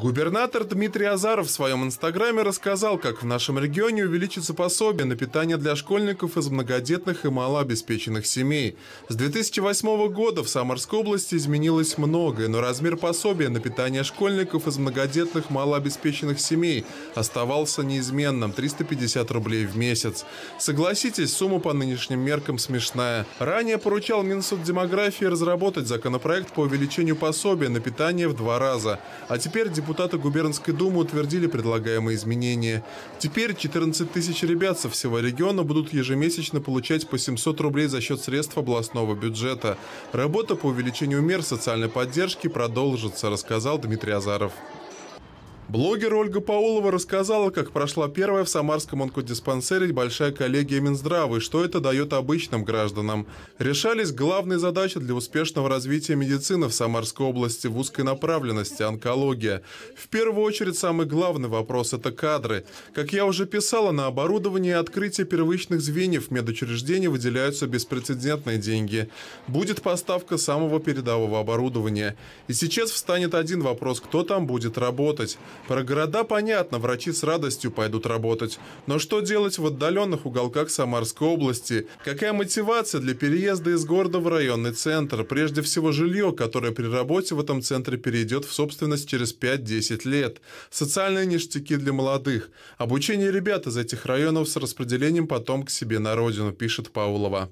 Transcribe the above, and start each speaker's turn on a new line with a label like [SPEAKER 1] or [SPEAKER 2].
[SPEAKER 1] Губернатор Дмитрий Азаров в своем инстаграме рассказал, как в нашем регионе увеличится пособие на питание для школьников из многодетных и малообеспеченных семей. С 2008 года в Самарской области изменилось многое, но размер пособия на питание школьников из многодетных малообеспеченных семей оставался неизменным – 350 рублей в месяц. Согласитесь, сумма по нынешним меркам смешная. Ранее поручал Минсоцдемографии разработать законопроект по увеличению пособия на питание в два раза. А теперь депутат депутаты Губернской думы утвердили предлагаемые изменения. Теперь 14 тысяч ребят со всего региона будут ежемесячно получать по 700 рублей за счет средств областного бюджета. Работа по увеличению мер социальной поддержки продолжится, рассказал Дмитрий Азаров. Блогер Ольга Паулова рассказала, как прошла первая в Самарском онкодиспансере большая коллегия Минздрава и что это дает обычным гражданам. Решались главные задачи для успешного развития медицины в Самарской области в узкой направленности – онкология. В первую очередь самый главный вопрос – это кадры. Как я уже писала, на оборудование и открытие первичных звеньев медучреждений выделяются беспрецедентные деньги. Будет поставка самого передового оборудования. И сейчас встанет один вопрос – кто там будет работать? Про города понятно, врачи с радостью пойдут работать. Но что делать в отдаленных уголках Самарской области? Какая мотивация для переезда из города в районный центр? Прежде всего жилье, которое при работе в этом центре перейдет в собственность через 5-10 лет. Социальные ништяки для молодых. Обучение ребят из этих районов с распределением потом к себе на родину, пишет Паулова.